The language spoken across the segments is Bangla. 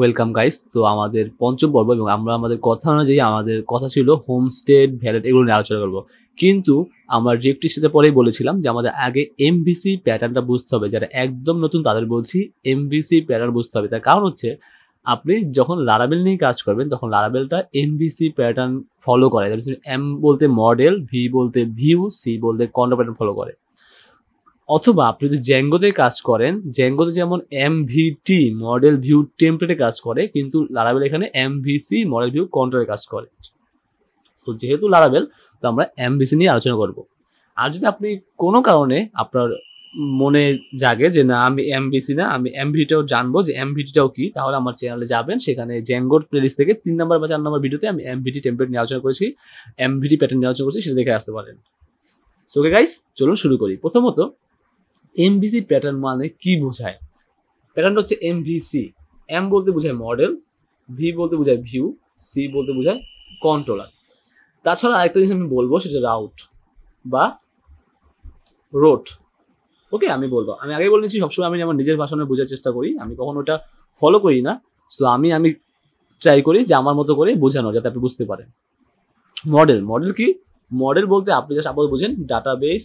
ওয়েলকাম গাইস তো আমাদের পঞ্চম পর্ব এবং আমরা আমাদের কথা অনুযায়ী আমাদের কথা ছিল হোমস্টেড ভ্যালেট এগুলো নিয়ে আলোচনা করবো কিন্তু আমরা সাথে পরেই বলেছিলাম যে আমাদের আগে এমবিসি প্যাটার্নটা বুঝতে হবে যারা একদম নতুন তাদের বলছি এমবিসি প্যাটার্ন বুঝতে হবে তার কারণ হচ্ছে আপনি যখন লারাবেল নিয়ে কাজ করবেন তখন লারাবেলটা এমবিসি প্যাটার্ন ফলো করে এম বলতে মডেল ভি বলতে ভিউ সি বলতে কন্ড প্যাটার্ন ফলো করে অথবা আপনি যদি জ্যাঙ্গোতে কাজ করেন জ্যাঙ্গোতে যেমন এম ভিটি মডেল ভিউ টেম্পলেটে কাজ করে কিন্তু লারাবেল এখানে এম ভিসি মডেল ভিউ কন্ট্রোলে কাজ করে তো যেহেতু লারাবেল তো আমরা এম ভিসি নিয়ে আলোচনা করব আর যদি আপনি কোনো কারণে আপনার মনে জাগে যে না আমি এম ভিসি না আমি এম ভিটিটাও জানবো যে এম ভিটিটাও কি তাহলে আমার চ্যানেলে যাবেন সেখানে জ্যাঙ্গোর প্লেলিস্ট থেকে তিন নম্বর বা চার নম্বর ভিডিওতে আমি এম ভিটি টেম্পলেট নিয়ে আলোচনা করেছি এম ভিটি প্যাটার্ন নিয়ে আলোচনা করেছি সেটা দেখে আসতে পারেন সো ওকে গাইস চলুন শুরু করি প্রথমত এমবিসি প্যাটার্ন মানে কি বোঝায় প্যাটার্নটা হচ্ছে এমভিসি এম বলতে বোঝায় মডেল ভি বলতে বোঝায় ভিউ সি বলতে বোঝায় কন্ট্রোলার তাছাড়া আরেকটা জিনিস আমি বলবো সেটা রাউট বা রোড ওকে আমি বলবো আমি আগে বলে নিচ্ছি সবসময় আমি আমার নিজের ভাষণে বোঝার চেষ্টা করি আমি কখনো ওটা ফলো করি না সো আমি আমি ট্রাই করি যে আমার মতো করে বোঝানো যাতে আপনি বুঝতে পারেন মডেল মডেল কি মডেল বলতে আপনি যা আপাতত বোঝেন ডাটাবেস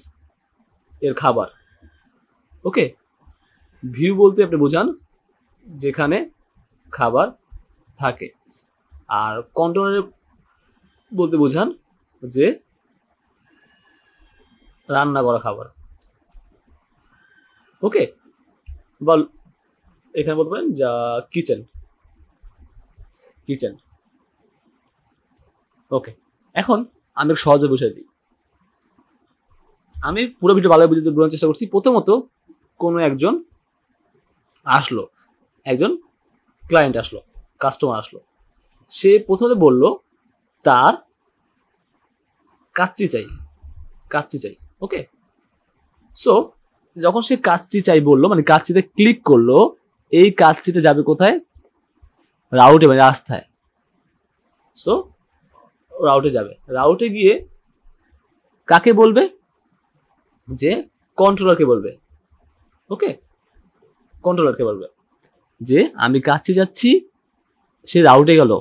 এর খাবার ওকে ভিউ বলতে আপনি বোঝান যেখানে খাবার থাকে আর কন্টেনারে বলতে বোঝান যে রান্না করা খাবার ওকে বা এখানে বলতে পারেন যা কিচেন কিচেন ওকে এখন আমি সহজে বুঝাই দিই আমি পুরো ভিডিও ভালো বুঝতে বোঝানোর চেষ্টা করছি প্রথমত কোনো একজন আসলো একজন ক্লায়েন্ট আসলো কাস্টমার আসলো সে প্রথমে বলল তার কাচ্চি চাই কাচ্চি চাই ওকে সো যখন সে কাচ্চি চাই বললো মানে কাচ্চিতে ক্লিক করলো এই কাচ্চিটা যাবে কোথায় রাউটে মানে রাস্তায় সো রাউটে যাবে রাউটে গিয়ে কাকে বলবে যে কন্ট্রোলারকে বলবে ওকে কন্ট্রোলারকে বলবে যে আমি কাছে যাচ্ছি সে রাউটে গেল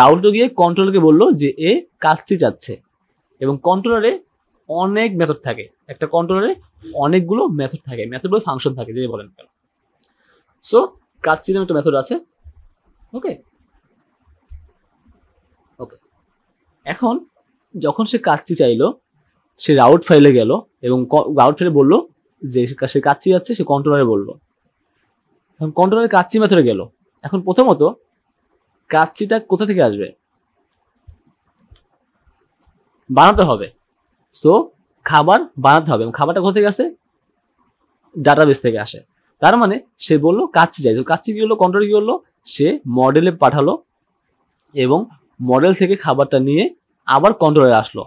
রাউটে গিয়ে কন্ট্রোলকে বললো যে এ কাছে যাচ্ছে এবং কন্ট্রোলারে অনেক মেথড থাকে একটা কন্ট্রোলারে অনেকগুলো মেথড থাকে মেথড ফাংশন থাকে যে বলেন কেন সো কাচ্চি নামে একটা মেথড আছে ওকে ওকে এখন যখন সে কাচ্চি চাইলো সে রাউট ফাইলে গেল এবং রাউট ফাইলে বললো যে সে কাচ্চি যাচ্ছে সে কন্ট্রোলারে বললো এখন কন্ট্রোলারে কাচ্চি মেথরে গেল এখন প্রথমত কাচ্চিটা কোথা থেকে আসবে বানাতে হবে সো খাবার বানাতে হবে খাবারটা কোথা থেকে আসে ডাটাবেস থেকে আসে তার মানে সে বললো কাচ্চি যাই তো কাচ্চি কী হলো কন্ট্রোল কী করলো সে মডেলে পাঠালো এবং মডেল থেকে খাবারটা নিয়ে আবার কন্ট্রোলে আসলো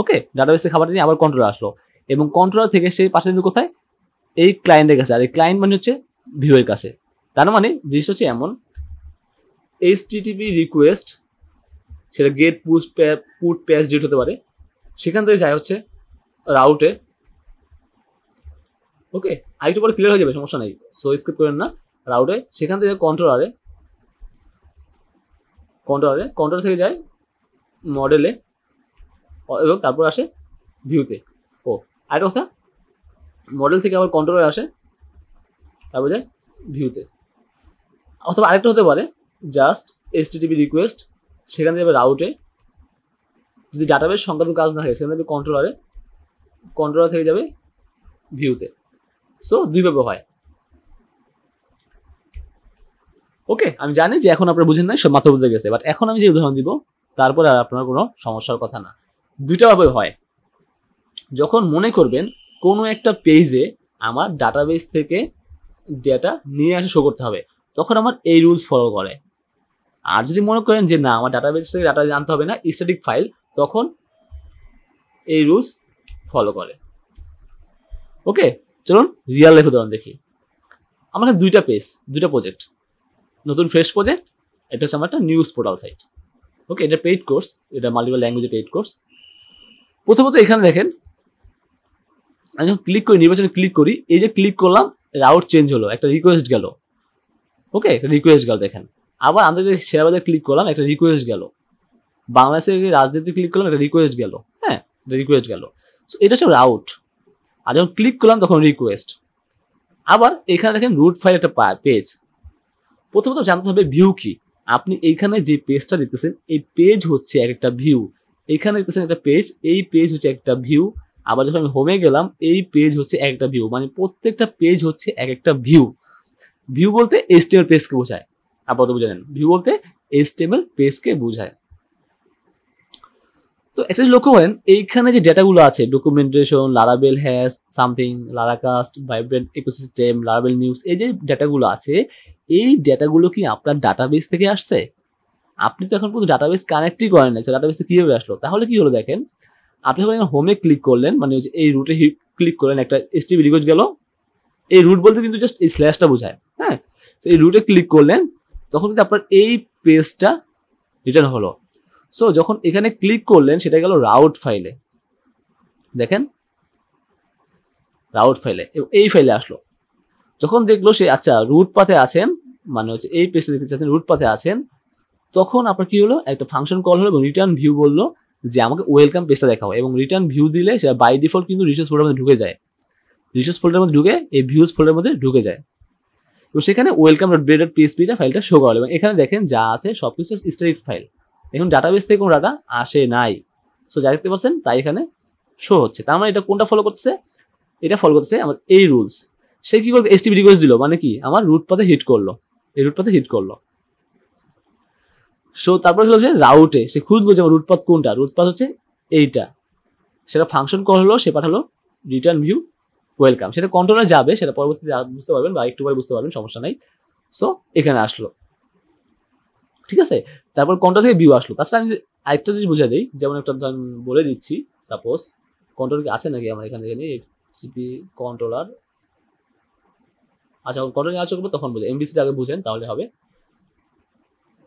ওকে ডাটাবেস থেকে খাবারটা নিয়ে আবার কন্ট্রোলে আসলো এবং কন্ট্রোলার থেকে সেই পাঠিয়ে দেবে কোথায় এই ক্লায়েন্টের কাছে আর এই ক্লায়েন্ট মানে হচ্ছে ভিউয়ের কাছে তার মানে জিনিস হচ্ছে এমন এইচটিটিপি রিকোয়েস্ট সেটা গেট পুশ পুট প্যাচ ডিউট হতে পারে সেখান থেকে যায় হচ্ছে রাউটে ওকে আরেকটু পরে ক্লিয়ার হয়ে যাবে সমস্যা নাই সো স্কিপ করেন না রাউটে সেখান থেকে কন্ট্রোলারে কন্ট্রোলারে কন্ট্রোল থেকে যায় মডেলে এবং তারপর আসে ভিউতে আরেকটা কথা মডেল থেকে আবার কন্ট্রোলার আসে তারপর যায় ভিউতে অথবা আরেকটা হতে পারে জাস্ট এসটিটিভি রিকোয়েস্ট সেখানে যাবে রাউটে যদি ডাটাবেস সংক্রান্ত কাজ না থাকে সেখানে থেকে কন্ট্রোলারে কন্ট্রোলার থেকে যাবে ভিউতে সো দুইভাবে হয় ওকে আমি জানি যে এখন আপনারা বুঝেন নাই সব মাথা বুঝতে গেছে বাট এখন আমি যে উদাহরণ দিব তারপরে আর আপনার কোনো সমস্যার কথা না দুইটাভাবে হয় যখন মনে করবেন কোনো একটা পেজে আমার ডাটাবেস থেকে ডেটা নিয়ে আসে শো করতে হবে তখন আমার এই রুলস ফলো করে আর যদি মনে করেন যে না আমার ডাটাবেস থেকে ডাটা জানতে হবে না স্ট্যাটিক ফাইল তখন এই রুলস ফলো করে ওকে চলুন রিয়াল লাইফ উদাহরণ দেখি আমার দুইটা পেজ দুইটা প্রজেক্ট নতুন ফ্রেশ প্রজেক্ট এটা হচ্ছে আমার একটা নিউজ পোর্টাল সাইট ওকে এটা পেইড কোর্স এটা মাল্টিপাল ল্যাঙ্গুয়েজে পেইড কোর্স প্রথমত এখানে দেখেন আমি যখন ক্লিক করি নির্বাচনে ক্লিক করি এই যে ক্লিক করলাম রাউট চেঞ্জ হলো একটা রিকোয়েস্ট গেল ওকে একটা রিকোয়েস্ট গেল দেখেন আবার আমরা যদি শেয়ারবাজার ক্লিক করলাম একটা রিকোয়েস্ট গেল বাংলাদেশের রাজনীতি ক্লিক করলাম একটা রিকোয়েস্ট গেল হ্যাঁ রিকোয়েস্ট গেল সো এটা সব রাউট আর যখন ক্লিক করলাম তখন রিকোয়েস্ট আবার এখানে দেখেন রুট ফাইল একটা পেজ প্রথমত জানতে হবে ভিউ কি আপনি এইখানে যে পেজটা দেখতেছেন এই পেজ হচ্ছে একটা ভিউ এখানে দেখতেছেন একটা পেজ এই পেজ হচ্ছে একটা ভিউ আবার যখন আমি হোমে গেলাম এই পেজ হচ্ছে একটা ভিউ মানে প্রত্যেকটা পেজ হচ্ছে এক একটা ভিউ ভিউ বলতে এস্টিমেল পেজকে বোঝায় আপাতত বুঝে ভিউ বলতে এস্টিমেল পেজকে বোঝায় তো এটা লক্ষ্য করেন এইখানে যে ডেটাগুলো আছে documentation লারাবেল হ্যাস something লারাকাস্ট vibrant ecosystem লারাবেল news এই যে ডেটাগুলো আছে এই ডেটাগুলো কি আপনার ডাটাবেস থেকে আসছে আপনি তো এখন পর্যন্ত ডাটাবেস কানেক্টই করেন না ডাটাবেসে কীভাবে আসলো তাহলে কি হলো দেখেন আপনি যখন এখানে হোমে ক্লিক করলেন মানে এই রুটে ক্লিক করলেন একটা এসটিভি রিকোয়েস্ট গেল এই রুট বলতে কিন্তু জাস্ট এই স্ল্যাশটা বোঝায় হ্যাঁ তো এই রুটে ক্লিক করলেন তখন কিন্তু আপনার এই পেজটা রিটার্ন হলো সো যখন এখানে ক্লিক করলেন সেটা গেল রাউট ফাইলে দেখেন রাউট ফাইলে এই ফাইলে আসলো যখন দেখলো সে আচ্ছা রুট পাথে আছেন মানে হচ্ছে এই পেজটা দেখতে চাচ্ছেন রুট পাথে আছেন তখন আপনার কি হলো একটা ফাংশন কল হলো এবং রিটার্ন ভিউ বললো যে আমাকে ওয়েলকাম পেজটা দেখাও এবং রিটার্ন ভিউ দিলে সেটা বাই ডিফল্ট কিন্তু রিসোর্স ফোল্ডার মধ্যে ঢুকে যায় রিসোর্স ফোল্ডার মধ্যে ঢুকে এই ভিউজ ফোল্ডার মধ্যে ঢুকে যায় তো সেখানে ওয়েলকাম ডট ব্রেড ডট পিএসপিটা ফাইলটা শো করালো এবং এখানে দেখেন যা আছে সব কিছু স্ট্রেট ফাইল এখন ডাটাবেস থেকে কোনো ডাটা আসে নাই সো যা দেখতে পাচ্ছেন তাই এখানে শো হচ্ছে তার মানে এটা কোনটা ফলো করছে এটা ফলো করছে আমার এই রুলস সে কী করবে এসটিপি রিকোয়েস্ট দিল মানে কি আমার রুট পাতে হিট করলো এই রুট পাতে হিট করলো সো তারপরে হলো যে রাউটে সে খুঁজলো যে আমার রুটপথ কোনটা রুটপথ হচ্ছে এইটা সেটা ফাংশন কল হলো সে পাঠালো রিটার্ন ভিউ ওয়েলকাম সেটা কন্ট্রোলে যাবে সেটা পরবর্তীতে বুঝতে পারবেন বা একটু পরে বুঝতে পারবেন সমস্যা নাই সো এখানে আসলো ঠিক আছে তারপর কন্ট্রোল থেকে ভিউ আসলো তাছাড়া আমি আরেকটা জিনিস বুঝে দিই যেমন একটা ধরেন বলে দিচ্ছি সাপোজ কন্ট্রোল কি আছে নাকি আমার এখানে এখানে সিপি কন্ট্রোলার আচ্ছা কন্ট্রোল নিয়ে আলোচনা করবো তখন বুঝে এমবিসিটা আগে বুঝেন তাহলে হবে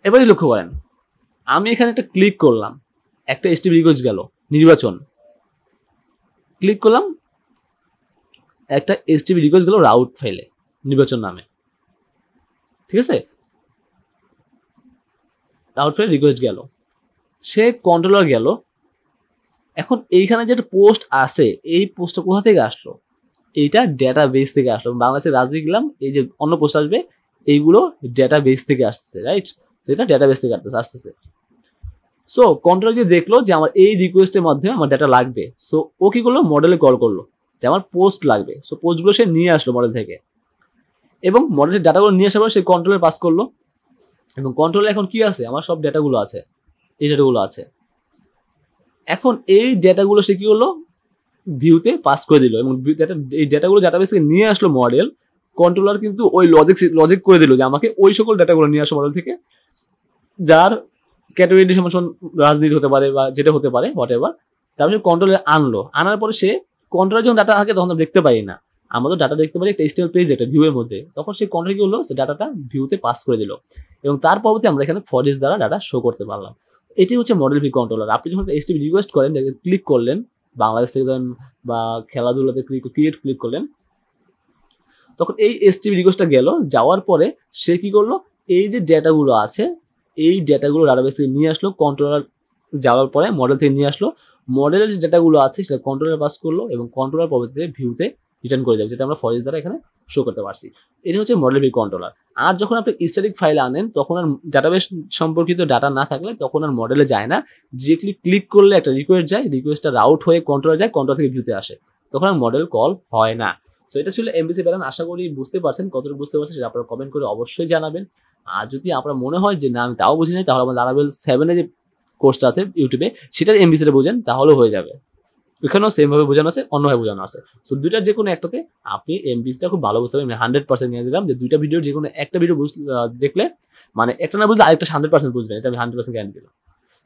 এবারই লক্ষ্য করেন আমি এখানে একটা ক্লিক করলাম একটা এস টিভি রিকোয়েস্ট গেল নির্বাচন ক্লিক করলাম একটা এস টিভি রিকোয়েস্ট গেল রাউট ফাইলে নির্বাচন নামে ঠিক আছে রাউট ফাইলে রিকোয়েস্ট গেল সে কন্ট্রোলার গেল এখন এইখানে যে একটা পোস্ট আছে এই পোস্টটা কোথা থেকে আসলো এইটা ডেটা বেস থেকে আসলো বাংলাদেশের রাজনীতি গেলাম এই যে অন্য পোস্ট আসবে এইগুলো ডেটা বেস থেকে আসছে রাইট সেটা ডেটা বেস থেকে আসতেছে আসতেছে সো কন্ট্রোল গিয়ে দেখলো যে আমার এই রিকোয়েস্টের মাধ্যমে আমার ডেটা লাগবে সো ও কী করলো মডেলে কল করলো যে আমার পোস্ট লাগবে সো পোস্টগুলো সে নিয়ে আসলো মডেল থেকে এবং মডেলের ডাটাগুলো নিয়ে আসার পর সে কন্ট্রোলে পাস করলো এবং কন্ট্রোলে এখন কি আছে আমার সব ডেটাগুলো আছে এই ডেটাগুলো আছে এখন এই ডেটাগুলো সে কী হলো ভিউতে পাস করে দিল এবং ডেটা এই ডেটাগুলো ডাটাবেস থেকে নিয়ে আসলো মডেল কন্ট্রোলার কিন্তু ওই লজিক লজিক করে দিল যে আমাকে ওই সকল ডেটাগুলো নিয়ে আসলো মডেল থেকে যার ক্যাটাগরি সমস্যা রাজনীতি হতে পারে বা যেটা হতে পারে হোয়াট এভার তারপর কন্ট্রোলে আনলো আনার পরে সে কন্ট্রোলে যখন ডাটা থাকে তখন দেখতে পারি না আমরা তো ডাটা দেখতে পারি একটা স্টেল পেজ একটা ভিউয়ের মধ্যে তখন সেই কন্ট্রোল কি হলো সে ডাটাটা ভিউতে পাস করে দিল এবং তার পরবর্তী আমরা এখানে ফরেস্ট দ্বারা ডাটা শো করতে পারলাম এটি হচ্ছে মডেল ভি কন্ট্রোলার আপনি যখন এসটিভি রিকোয়েস্ট করেন ক্লিক করলেন বাংলাদেশ থেকে ধরেন বা খেলাধুলাতে ক্লিক ক্রিকেট ক্লিক করলেন তখন এই এসটিভি রিকোয়েস্টটা গেল যাওয়ার পরে সে কি করলো এই যে ডেটাগুলো আছে এই ডেটাগুলো ডাটাবেস থেকে নিয়ে আসলো কন্ট্রোলার যাওয়ার পরে মডেল থেকে নিয়ে আসলো মডেলের যে ডেটাগুলো আছে সেটা কন্ট্রোলার পাস করলো এবং কন্ট্রোলার পরবর্তীতে ভিউতে রিটার্ন করে যাবে যেটা আমরা ফরেজ দ্বারা এখানে শো করতে পারছি এটা হচ্ছে মডেল ভিউ কন্ট্রোলার আর যখন আপনি স্ট্যাটিক ফাইল আনেন তখন আর ডাটাবেস সম্পর্কিত ডাটা না থাকলে তখন আর মডেলে যায় না ডিরেক্টলি ক্লিক করলে একটা রিকোয়েস্ট যায় রিকোয়েস্টটা রাউট হয়ে কন্ট্রোলার যায় কন্ট্রোল থেকে ভিউতে আসে তখন আর মডেল কল হয় না সো এটা ছিল এমবিসি ব্যালেন্স আশা করি বুঝতে পারছেন কতটুকু বুঝতে পারছেন সেটা আপনারা কমেন্ট করে অবশ্যই জানাবেন আর যদি আপনার মনে হয় যে না আমি তাও বুঝি নাই তাহলে আমার লারাবেল সেভেনে যে কোর্সটা আছে ইউটিউবে সেটার এমবিসিটা বোঝেন তাহলেও হয়ে যাবে এখানেও সেমভাবে বোঝানো আছে অন্যভাবে বোঝানো আছে সো দুইটার যে কোনো একটাতে আপনি এমবিসিটা খুব ভালো বুঝতে পারবেন হান্ড্রেড পার্সেন্ট নিয়ে দিলাম যে দুইটা ভিডিও যে কোনো একটা ভিডিও বুঝ দেখলে মানে একটা না বুঝলে আরেকটা হান্ড্রেড পার্সেন্ট বুঝবেন এটা আমি হান্ড্রেড পার্সেন্ট জ্ঞান দিলাম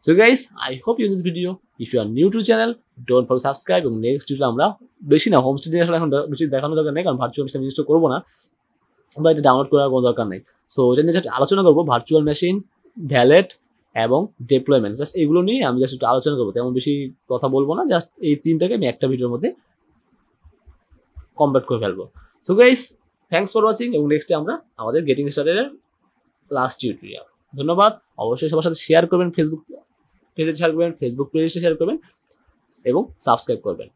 so guys I hope you this video if you are new to channel don't for subscribe এবং নেক্সট ভিডিও আমরা বেশি না হোম নিয়ে আসলে এখন বেশি দেখানো দরকার নেই কারণ ভার্চুয়াল মেশিন জিনিসটা করবো না বা এটা ডাউনলোড করার কোনো দরকার নেই সো এটা নিয়ে আলোচনা করবো ভার্চুয়াল মেশিন ভ্যালেট এবং ডেপ্লয়মেন্ট জাস্ট এগুলো নিয়ে আমি জাস্ট একটু আলোচনা করবো তেমন বেশি কথা বলবো না জাস্ট এই তিনটাকে আমি একটা ভিডিওর মধ্যে কমপ্লিট করে ফেলবো so guys thanks for watching এবং নেক্সটে আমরা আমাদের গেটিং স্টার্টের লাস্ট টিউটোরিয়াল ধন্যবাদ অবশ্যই সবার সাথে শেয়ার করবেন ফেসবুক পেজে শেয়ার করবেন ফেসবুক পেজে শেয়ার করবেন এবং সাবস্ক্রাইব করবেন